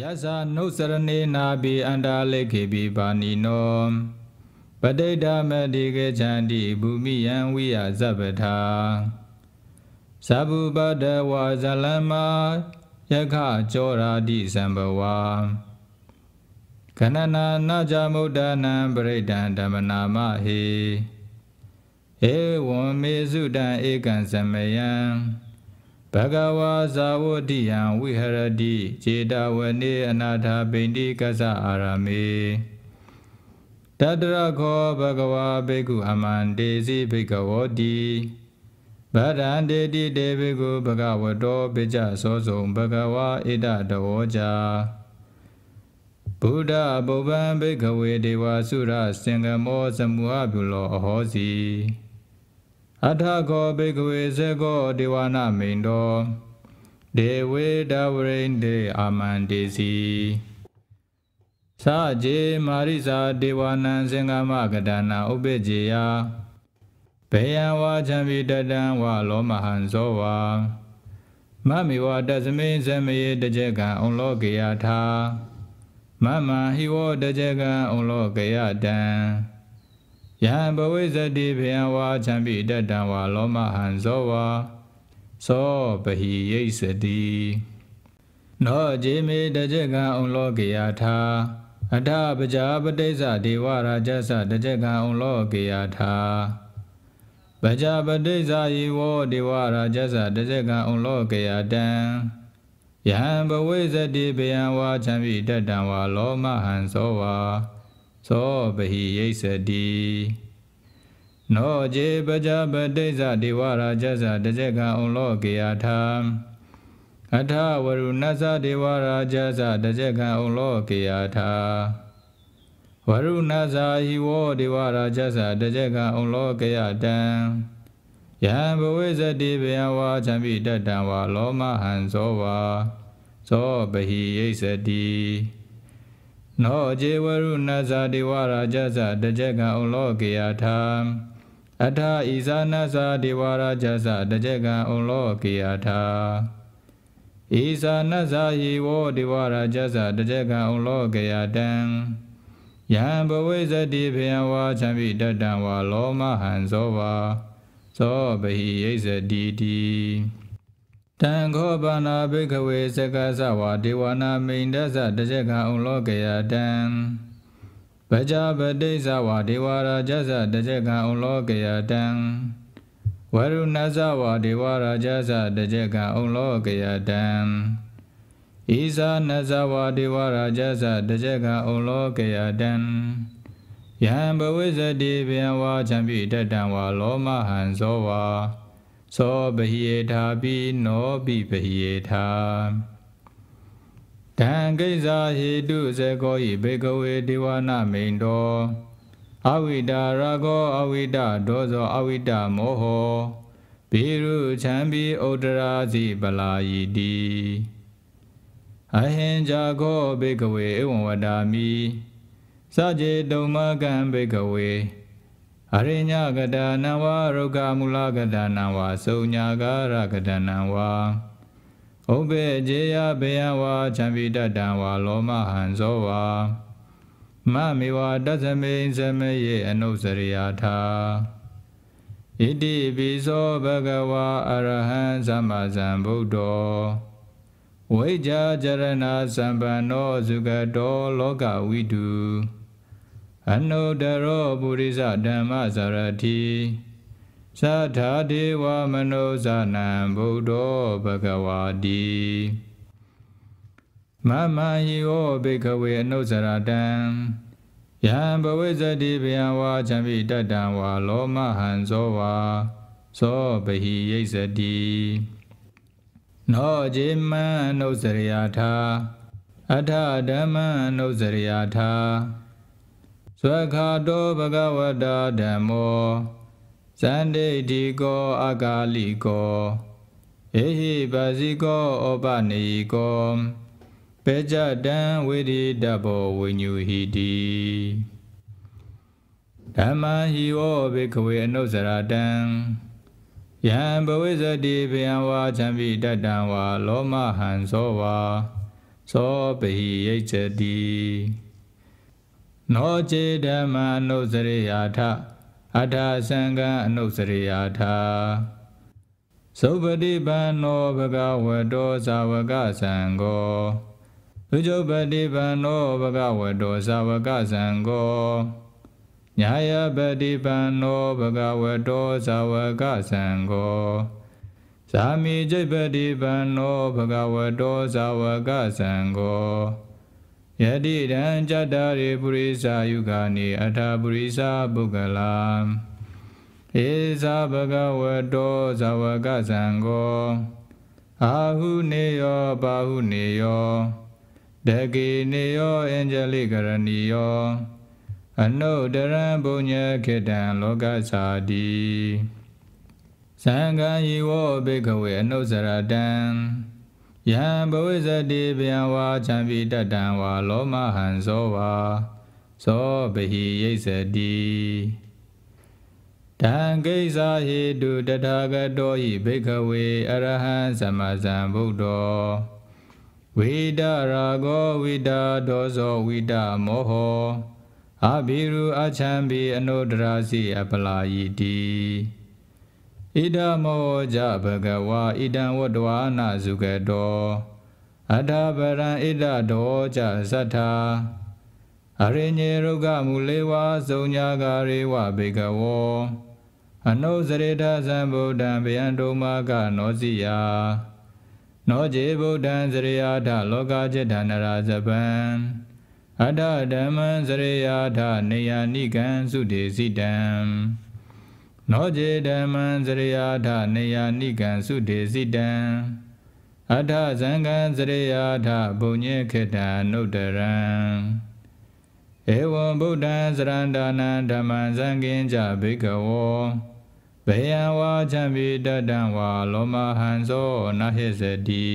ယသနုစရဏေနာဘိအန္တာလေခေဘိပါဏီနောပဋိဒမတိကေချန္တိဘူမိယံဝိယဇပထာသဗ္ဗုပဒဝါဇလမယခကြောရာတိသံဘဝကနနာနာဇမုဒ္ဒနံပရိဒံဓမ္မနာမဟိဧဝံမေစုတံဧကံသမယံဘဂဝါဇာဝတိယံဝိဟရတိခြေတဝနေအနာထာပိန္တိကသအာရမေတတရခောဘဂဝါဘေကုအမန္တေစီဘေကဝောတိဗဒံတေတိတေဘေကုဘဂဝတောပိကြသောစုံဘဂဝါဣဒတဝောကြာဘုဒ္ဓဗုဗ္ဗံဘေကဝေဒေဝစုရစင်္ဂမောသမုဟပြုလောအဟောစီအထကောဘိကဝေဇကောဒေဝနာမိန်တော်ဒေဝေဒဝရိန္ဒေအာမန္တေစီသာဂျေမာရိဇာဒေဝနံစင်္ဂမကဒနာဥပ္ပေဂျေယဘေယံဝါချံပိတတံဝါလောမဟံဇောဝါမမေဝတသမိဇမေတကြကံဩလောကေယထာမမဟိဝတကြကံဩလောကေယတံယံဘဝိဇတိဘယံဝါချံပိတတံဝါလောမဟံဇောဝါသောပဟိယိစတိနောဂျေမေတကြကံအုံလောကေယထာအထပကြပတိစ္ဆဒေဝရာဇသတကြကံအုံလောကေယထာပကြပတိစ္ဆယေဝဒေဝရာဇသတကြကံအုံလောကေယတံယံဘဝိဇတိဘယံဝါချံပိတတံဝါလောမဟံဇောဝါသောဗဟိယိစတိနောဇေပဇပတိဇဒေဝရာဇဇတဇကံဥလောကေယထာအထဝရုဏသဒေဝရာဇဇတဇကံဥလောကေယထာဝရုဏဇာဟိဝောဒေဝရာဇဇတဇကံဥလောကေယတံယံဘဝိဇတိဗယဝါချံပိတတံဝါလောမဟံဇောဝါသောဗဟိယိစတိနောဂျေဝရုဏဇာဒေဝရာဇဇတကြကံဥလောကေယထာအထာဤဇာနဇာဒေဝရာဇဇတကြကံဥလောကေယထာဤဇာနဇာယေဝဒေဝရာဇဇတကြကံဥလောကေယတံယံဘဝိဇတိဖေယဝါချံပိတတံဝါလောမဟံဇောဝါသောဘဟိယိဇတိတိတံခောပါဏာဘိကဝေစကသဝဒေဝနာမိန်ဒသတကြကံဥလောကယတံဗကြပတိဇဝဒေဝရာဇသတကြကံဥလောကယတံဝရုဏဇဝဒေဝရာဇသတကြကံဥလောကယတံဤဇာနဇဝဒေဝရာဇသတကြကံဥလောကယတံယံဘဝိဇတိဗျံဝါချံပိတတံဝါလောမဟံဇောဝါသောဘဟိယေထာပိနောပိဘဟိယေထာတံကိစ္ဆာဟေတုဇကောဤဘေကဝေဒေဝနာမိန်တော်အဝိတာရကောအဝိတာဒောဇော အဝိတာမောဟောဘေရုချံပိဩဒရာစီပလာယီတိအဟင်ဇာကောဘေကဝေဧဝံဝတာမိစကြေတုံမကံဘေကဝေအရိညာကတနံဝရုကမူလကတနံဝစုံညာကာရကတနံဝဥပေခြေယဘေယဝါချံပိတတံဝါလောမဟံဇောဝါမမေဝတသမိန်သမယေအနုစရိယာထာဣတိပိသောဘဂဝါအရဟံသမ္မာသမ္ဗုဒ္ဓောဝိဇာจรณะสัมปันโนสุกโตโลกวิตุအနုတ္တရောပုရိသဓမ္မစရတိသတ္ထာဒေဝမနောဇာနံဗုဒ္ဓောဘဂဝါတိမမဟိယောဘေကဝေအနုဇရတံယံဘဝိဇတိဗျံဝါချံပိတတံဝါလောမဟံဇောဝါဇောဘဟိယိဇတိနောဇေမံအနုဇရယာထာအထဓမ္မအနုဇရယာထာသက္ခာတောဘဂဝတာဓမ္မောဇန္တိတိကောအကာလိကောဧဟိပါဇိကောဩပနေကောပေကြတံဝိရိတဘောဝိညူဟိတိဓမ္မဟိဝောဘေကဝေအနုစရတံယံဘဝိဇတိဘယံဝါချံပိတတံဝါလောမဟံသောဝါသောပိယိစ္စတိနောจิตဓမ္မာနုစရိယာထအထာစံကံအနုစရိယာထသုပတိပန္နောဘဂဝတောဇာဝကစံကိုဥဇုပတိပန္နောဘဂဝတောဇာဝကစံကိုညာယပတိပန္နောဘဂဝတောဇာဝကစံကိုဇာမိจิตပတိပန္နောဘဂဝတောဇာဝကစံကိုယတိတံจัตတရေပုရိစာယုဂာနိအထာပုရိစာပုဂ္ဂလာဧဇာဘဂဝတောဇဝကဇံကောအာဟုနေယောပါဟုနေယော တကေနေယောအင်္ဂလိကရဏီယောအနုတရံဘုညခေတံလောကသာတိသံဃာယေဝဘေကဝေအနုဇရတံယံဘဝိဇတိဗျံဝါခြံပိတတံဝါလောမဟံဇောဝါဇောဘဟိယိဇတိတံကိစ္ဆာဟိတုတထာဂတောဟိဘိကဝေအရဟံသမ္မာသမ္ဗုဒ္ဓောဝိဒရာဂောဝိဒဒောဇောဝိဒမောဟောအဘိရုအချံပိအနုဒရာစီအပလာယိတိဣဒမောကြဘဂဝါဣဒံဝတ္တဝါနာစုကတောအထာပရံဣဒတောကြသတ္ထာအရိညေရုကမူလေဝါဇုံညာကာရေဝဘေကဝောအနုစရိတသံဗုဒ္ဓံဗျံတုမာကနောစီယာနောဇေဗုဒ္ဓံစရိယာထလောကာจิตန္နရာဇပံအတ္တဓမ္မံစရိယာထနေယနိကံသုတေစီတံနောเจဓမ္မံစရိယာထနေယာနိကံစုတေစိတံအထဇံကံစရိယာထဘုံညေခေတံနုတရံဧဝံဗုဒ္ဓံသရန္ဒာနံဓမ္မံသံဃင်ကြဘေကဝောဘေယံဝါချံပိတတံဝါလောမဟံသောနဟိစတိ